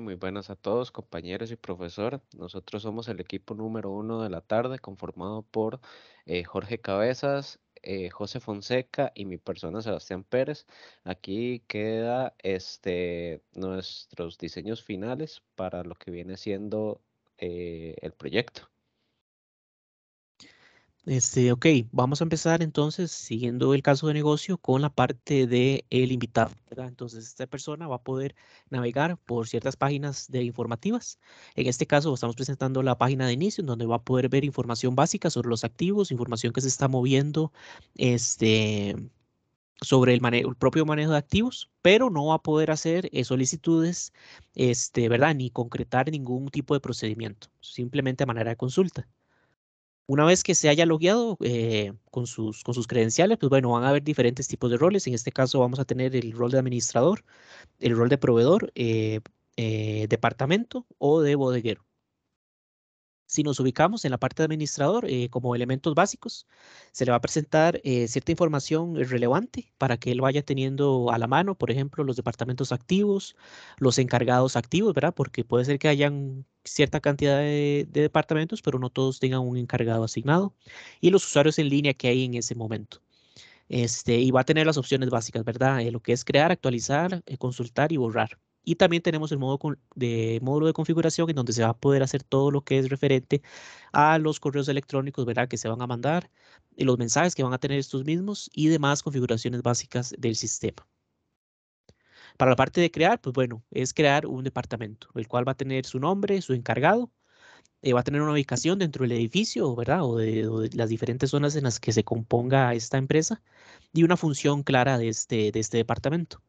muy buenas a todos, compañeros y profesor. Nosotros somos el equipo número uno de la tarde, conformado por eh, Jorge Cabezas, eh, José Fonseca y mi persona Sebastián Pérez. Aquí queda este, nuestros diseños finales para lo que viene siendo eh, el proyecto. Este, ok, vamos a empezar entonces, siguiendo el caso de negocio, con la parte del el invitado. Entonces, esta persona va a poder navegar por ciertas páginas de informativas. En este caso, estamos presentando la página de inicio, en donde va a poder ver información básica sobre los activos, información que se está moviendo, este, sobre el, propio manejo de activos, pero no va a poder hacer eh, solicitudes, este, ¿verdad? Ni concretar ningún tipo de procedimiento, simplemente a manera de consulta. Una vez que se haya logueado eh, con, sus, con sus credenciales, pues bueno, van a haber diferentes tipos de roles. En este caso vamos a tener el rol de administrador, el rol de proveedor, eh, eh, departamento o de bodeguero. Si nos ubicamos en la parte de administrador eh, como elementos básicos, se le va a presentar eh, cierta información relevante para que él vaya teniendo a la mano, por ejemplo, los departamentos activos, los encargados activos, ¿verdad? Porque puede ser que hayan cierta cantidad de, departamentos, pero no todos tengan un encargado asignado, y los usuarios en línea que hay en ese momento. Este, y va a tener las opciones básicas, ¿verdad? Eh, lo que es crear, actualizar, consultar y borrar. Y también tenemos el modo de, módulo de configuración en donde se va a poder hacer todo lo que es referente a los correos electrónicos ¿verdad? que se van a mandar, los mensajes que van a tener estos mismos y demás configuraciones básicas del sistema. Para la parte de crear, pues bueno, es crear un departamento, el cual va a tener su nombre, su encargado, eh, va a tener una ubicación dentro del edificio, ¿verdad? O de, o de, las diferentes zonas en las que se componga esta empresa y una función clara de este, de este departamento.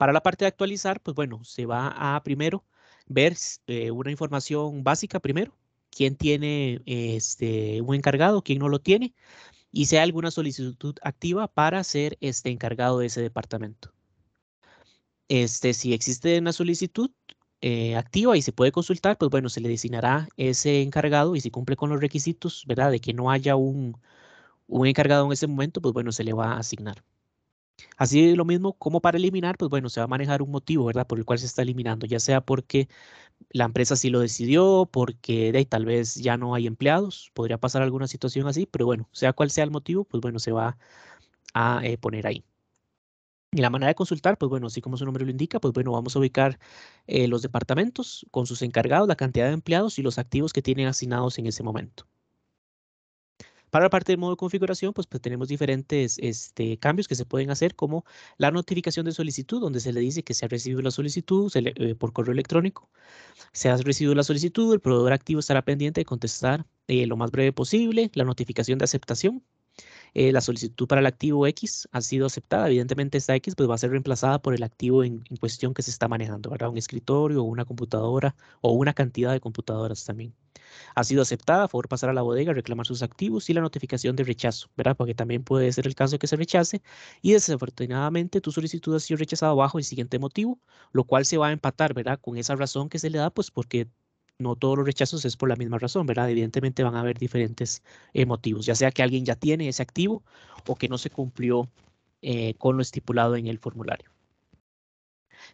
Para la parte de actualizar, pues bueno, se va a primero ver eh, una información básica primero, quién tiene este, un encargado, quién no lo tiene, y si hay alguna solicitud activa para ser este encargado de ese departamento. Este, si existe una solicitud eh, activa y se puede consultar, pues bueno, se le designará ese encargado y si cumple con los requisitos, ¿verdad? De que no haya un, un encargado en ese momento, pues bueno, se le va a asignar. Así lo mismo, como para eliminar, pues bueno, se va a manejar un motivo, ¿verdad? Por el cual se está eliminando, ya sea porque la empresa sí lo decidió, porque tal vez ya no hay empleados, podría pasar alguna situación así, pero bueno, sea cual sea el motivo, pues bueno, se va a eh, poner ahí. Y la manera de consultar, pues bueno, así como su nombre lo indica, pues bueno, vamos a ubicar eh, los departamentos con sus encargados, la cantidad de empleados y los activos que tienen asignados en ese momento. Para la parte del modo de configuración, pues, pues tenemos diferentes este, cambios que se pueden hacer, como la notificación de solicitud, donde se le dice que se ha recibido la solicitud eh, por correo electrónico. Se ha recibido la solicitud, el proveedor activo estará pendiente de contestar eh, lo más breve posible, la notificación de aceptación, eh, la solicitud para el activo X ha sido aceptada. Evidentemente, esta X pues, va a ser reemplazada por el activo en, cuestión que se está manejando, ¿verdad? Un escritorio, una computadora o una cantidad de computadoras también. Ha sido aceptada, Por favor pasar a la bodega, reclamar sus activos y la notificación de rechazo, ¿verdad? Porque también puede ser el caso de que se rechace y desafortunadamente tu solicitud ha sido rechazada bajo el siguiente motivo, lo cual se va a empatar, ¿verdad? Con esa razón que se le da, pues porque no todos los rechazos es por la misma razón, ¿verdad? Evidentemente van a haber diferentes eh, motivos, ya sea que alguien ya tiene ese activo o que no se cumplió eh, con lo estipulado en el formulario.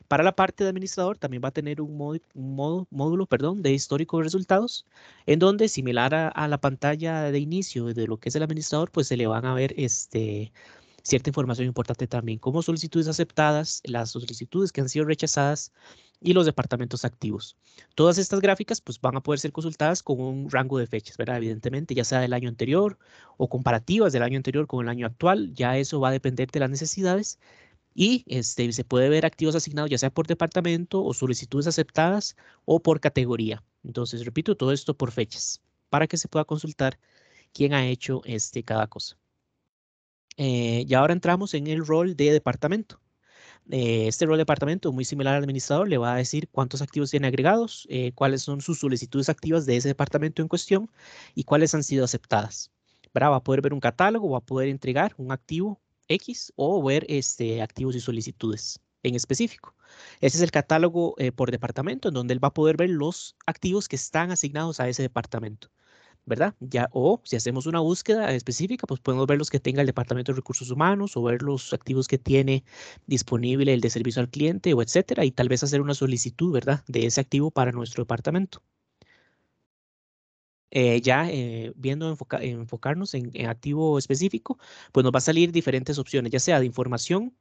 Para la parte de administrador también va a tener un, módulo perdón, de histórico de resultados, en donde similar a, a, la pantalla de inicio de lo que es el administrador, pues se le van a ver este, cierta información importante también, como solicitudes aceptadas, las solicitudes que han sido rechazadas y los departamentos activos. Todas estas gráficas pues, van a poder ser consultadas con un rango de fechas, ¿verdad? evidentemente, ya sea del año anterior o comparativas del año anterior con el año actual, ya eso va a depender de las necesidades y este, se puede ver activos asignados ya sea por departamento o solicitudes aceptadas o por categoría. Entonces, repito, todo esto por fechas para que se pueda consultar quién ha hecho este, cada cosa. Eh, y ahora entramos en el rol de departamento. Eh, este rol de departamento, muy similar al administrador, le va a decir cuántos activos tiene agregados, eh, cuáles son sus solicitudes activas de ese departamento en cuestión y cuáles han sido aceptadas. Va a poder ver un catálogo, va a poder entregar un activo X o ver este, activos y solicitudes en específico. Ese es el catálogo por departamento, en donde él va a poder ver los activos que están asignados a ese departamento. ¿verdad? Ya, o si hacemos una búsqueda específica, pues podemos ver los que tenga el Departamento de Recursos Humanos o ver los activos que tiene disponible el de servicio al cliente o etcétera, y tal vez hacer una solicitud, ¿verdad? De ese activo para nuestro departamento. Eh, ya eh, viendo enfocarnos en, activo específico, pues nos va a salir diferentes opciones, ya sea de información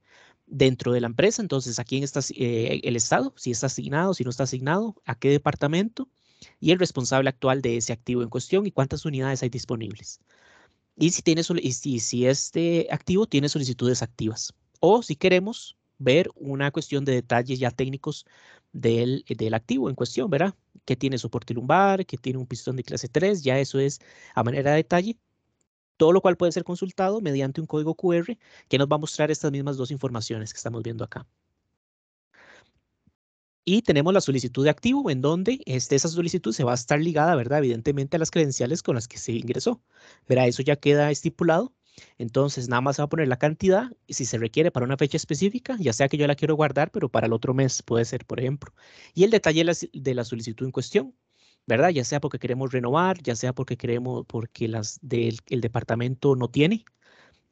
dentro de la empresa, entonces a quién está eh, el estado, si está asignado, si no está asignado, a qué departamento, y el responsable actual de ese activo en cuestión y cuántas unidades hay disponibles. Y si, tiene, si este activo tiene solicitudes activas. O si queremos ver una cuestión de detalles ya técnicos del, del, activo en cuestión, ¿verdad? Que tiene soporte lumbar, que tiene un pistón de clase 3, ya eso es a manera de detalle. Todo lo cual puede ser consultado mediante un código QR que nos va a mostrar estas mismas dos informaciones que estamos viendo acá. Y tenemos la solicitud de activo, en donde este, esa solicitud se va a estar ligada, ¿verdad? Evidentemente a las credenciales con las que se ingresó. Verá, eso ya queda estipulado. Entonces, nada más se va a poner la cantidad, y si se requiere para una fecha específica, ya sea que yo la quiero guardar, pero para el otro mes puede ser, por ejemplo. Y el detalle de la solicitud en cuestión, ¿verdad? Ya sea porque queremos renovar, ya sea porque queremos, porque las del el departamento no tiene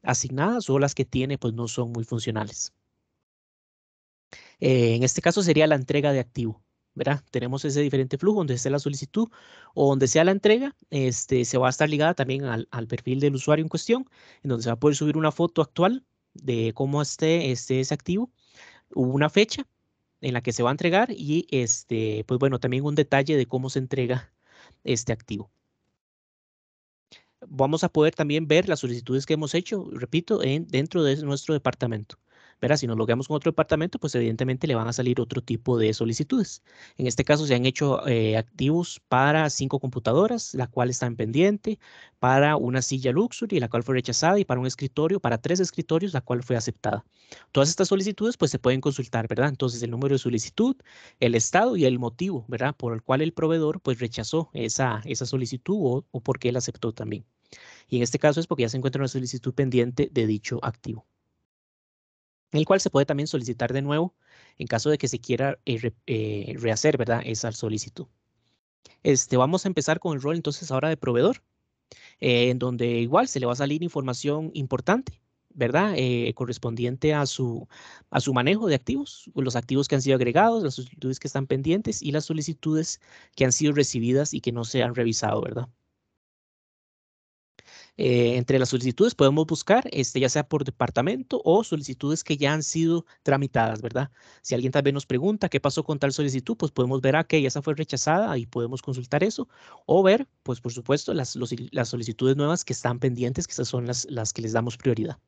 asignadas o las que tiene, pues no son muy funcionales. Eh, en este caso sería la entrega de activo. ¿verdad? Tenemos ese diferente flujo donde esté la solicitud o donde sea la entrega, este, se va a estar ligada también al, perfil del usuario en cuestión, en donde se va a poder subir una foto actual de cómo esté, este ese activo, una fecha en la que se va a entregar y este, pues bueno, también un detalle de cómo se entrega este activo. Vamos a poder también ver las solicitudes que hemos hecho, repito, dentro de nuestro departamento. Si nos logramos con otro departamento, pues evidentemente le van a salir otro tipo de solicitudes. En este caso se han hecho eh, activos para cinco computadoras, la cual está en pendiente, para una silla Luxury, la cual fue rechazada, y para un escritorio, para tres escritorios, la cual fue aceptada. Todas estas solicitudes pues se pueden consultar, ¿verdad? Entonces el número de solicitud, el estado y el motivo, ¿verdad? Por el cual el proveedor pues rechazó esa, esa solicitud o, o qué él aceptó también. Y en este caso es porque ya se encuentra una solicitud pendiente de dicho activo el cual se puede también solicitar de nuevo en caso de que se quiera eh, eh, rehacer ¿verdad? esa solicitud. Este, vamos a empezar con el rol entonces ahora de proveedor, eh, en donde igual se le va a salir información importante, ¿verdad? correspondiente a su, a su manejo de activos, los activos que han sido agregados, las solicitudes que están pendientes y las solicitudes que han sido recibidas y que no se han revisado, ¿verdad? Eh, entre las solicitudes podemos buscar, este, ya sea por departamento o solicitudes que ya han sido tramitadas, ¿verdad? Si alguien también nos pregunta qué pasó con tal solicitud, pues podemos ver, a ah, ya esa fue rechazada y podemos consultar eso. O ver, pues por supuesto, las, las solicitudes nuevas que están pendientes, que esas son las, las que les damos prioridad.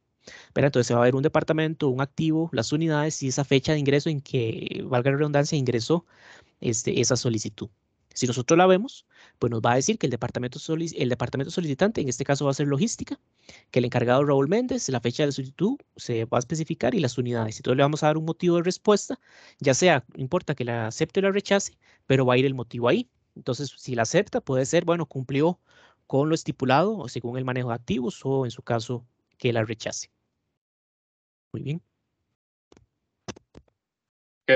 Pero entonces se va a ver un departamento, un activo, las unidades y esa fecha de ingreso en que, valga la redundancia, ingresó este, esa solicitud. Si nosotros la vemos, pues nos va a decir que el departamento, el departamento solicitante, en este caso va a ser logística, que el encargado Raúl Méndez, la fecha de solicitud se va a especificar y las unidades. Entonces le vamos a dar un motivo de respuesta, ya sea, importa que la acepte o la rechace, pero va a ir el motivo ahí. Entonces, si la acepta, puede ser, bueno, cumplió con lo estipulado o según el manejo de activos o en su caso que la rechace. Muy bien.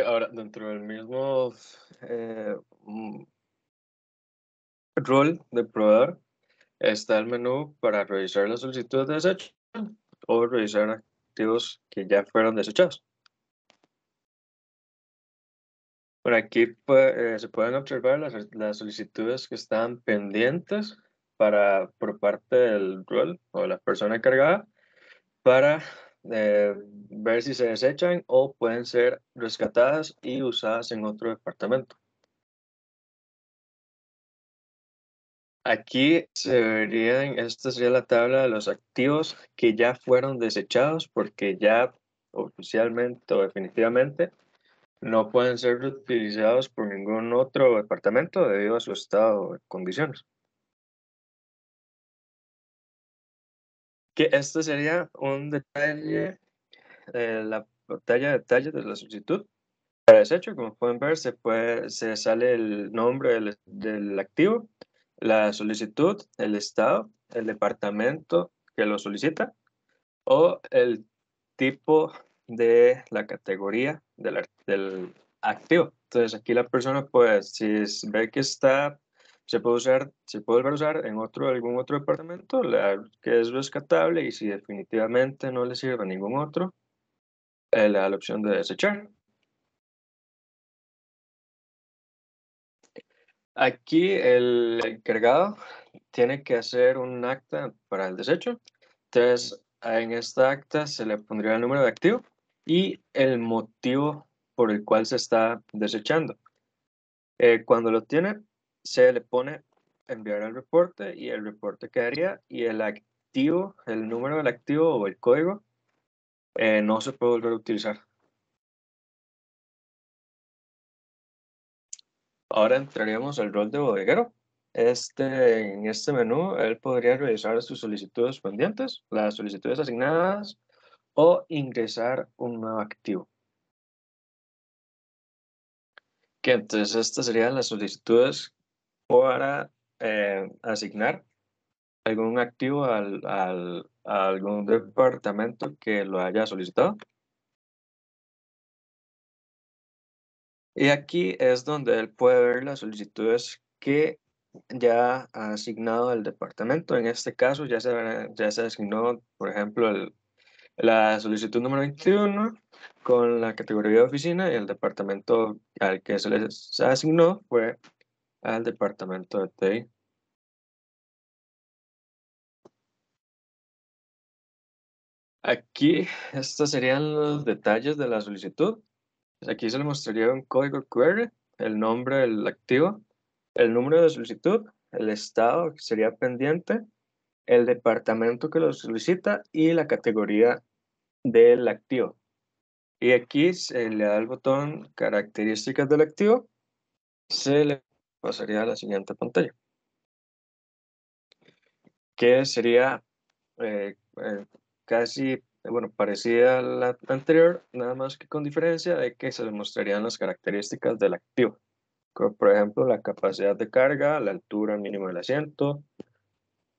Ahora, dentro del mismo eh, mm, rol de proveedor está el menú para revisar las solicitudes de desecho o revisar activos que ya fueron desechados. Por aquí eh, se pueden observar las, solicitudes que están pendientes para, por parte del rol o la persona encargada para eh, ver si se desechan o pueden ser rescatadas y usadas en otro departamento. Aquí se verían, esta sería la tabla de los activos que ya fueron desechados porque ya oficialmente o definitivamente no pueden ser utilizados por ningún otro departamento debido a su estado de condiciones. Que este sería un detalle, eh, la pantalla de detalles de la solicitud para desecho. Como pueden ver, se, puede, se sale el nombre del activo, la solicitud, el estado, el departamento que lo solicita o el tipo de la categoría del, del activo. Entonces aquí la persona, pues, si ve que está, se puede usar, se puede volver a usar en otro, algún otro departamento, que es rescatable y si definitivamente no le sirve a ningún otro, eh, le da la opción de desechar. Aquí el encargado tiene que hacer un acta para el desecho. Entonces, en esta acta se le pondría el número de activo y el motivo por el cual se está desechando. Eh, cuando lo tiene, se le pone enviar el reporte y el reporte quedaría y el activo, el número del activo o el código eh, no se puede volver a utilizar. ahora entraríamos al rol de bodeguero. Este, en este menú, él podría realizar sus solicitudes pendientes, las solicitudes asignadas o ingresar un nuevo activo. Que entonces estas serían las solicitudes para eh, asignar algún activo a algún departamento que lo haya solicitado. Y aquí es donde él puede ver las solicitudes que ya ha asignado el departamento. En este caso ya se, ya se asignó, por ejemplo, la solicitud número 21 con la categoría de oficina y el departamento al que se les asignó fue al departamento de TI. Aquí estos serían los detalles de la solicitud. Pues aquí se le mostraría un código query, el nombre del activo, el número de solicitud, el estado que sería pendiente, el departamento que lo solicita y la categoría del activo. Y aquí se le da el botón características del activo, se le pasaría a la siguiente pantalla, que sería eh, eh, casi eh, bueno, parecida a la anterior, nada más que con diferencia de que se demostrarían las características del activo, por ejemplo la capacidad de carga, la altura mínima del asiento,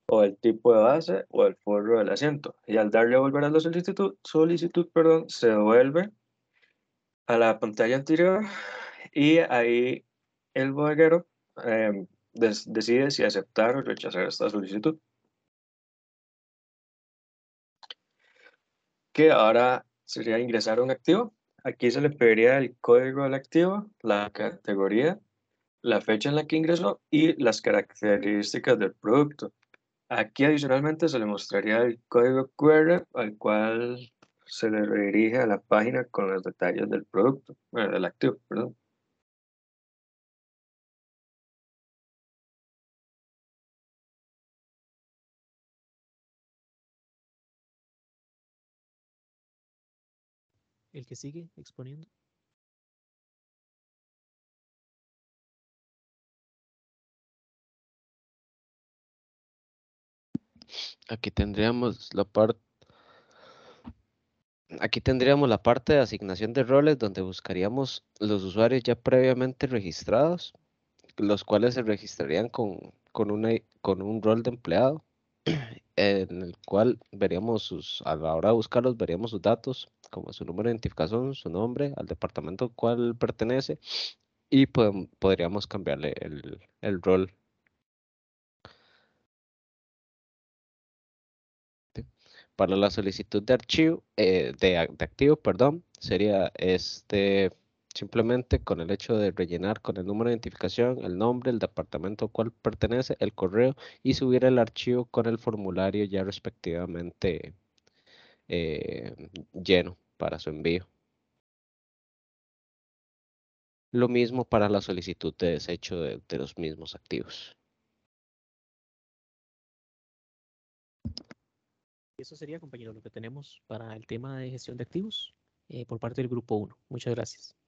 o el tipo de base o el forro del asiento. Y al darle a volver a la solicitud, solicitud perdón, se vuelve a la pantalla anterior y ahí el bodeguero em, decide si aceptar o rechazar esta solicitud. ahora sería ingresar a un activo. Aquí se le pediría el código del activo, la categoría, la fecha en la que ingresó y las características del producto. Aquí adicionalmente se le mostraría el código QR al cual se le redirige a la página con los detalles del producto, bueno, del activo, perdón. el que sigue exponiendo? Aquí tendríamos la parte Aquí tendríamos la parte de asignación de roles donde buscaríamos los usuarios ya previamente registrados, los cuales se registrarían con, con, con un rol de empleado. en el cual veríamos sus, a la buscarlos, veríamos sus datos, como su número de identificación, su nombre, al departamento al cual pertenece y podríamos cambiarle el, rol. Para la solicitud de archivo, eh, de, de activo, perdón, sería este Simplemente con el hecho de rellenar con el número de identificación, el nombre, el departamento al cual pertenece, el correo y subir el archivo con el formulario ya respectivamente eh, lleno para su envío. Lo mismo para la solicitud de desecho de, los mismos activos. Eso sería, compañero, lo que tenemos para el tema de gestión de activos eh, por parte del grupo 1. Muchas gracias.